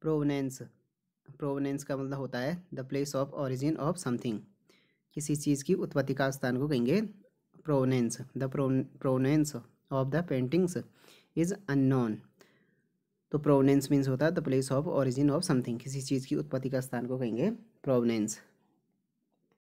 प्रोवनेंस प्रोवनेंस का मतलब होता है the place of origin of something किसी चीज़ की उत्पत्ति का स्थान को कहेंगे provenance the provenance of the paintings is unknown तो प्रोवनेंस मीन्स होता है the place of origin of something किसी चीज़ की उत्पत्ति का स्थान को कहेंगे प्रोवनेंस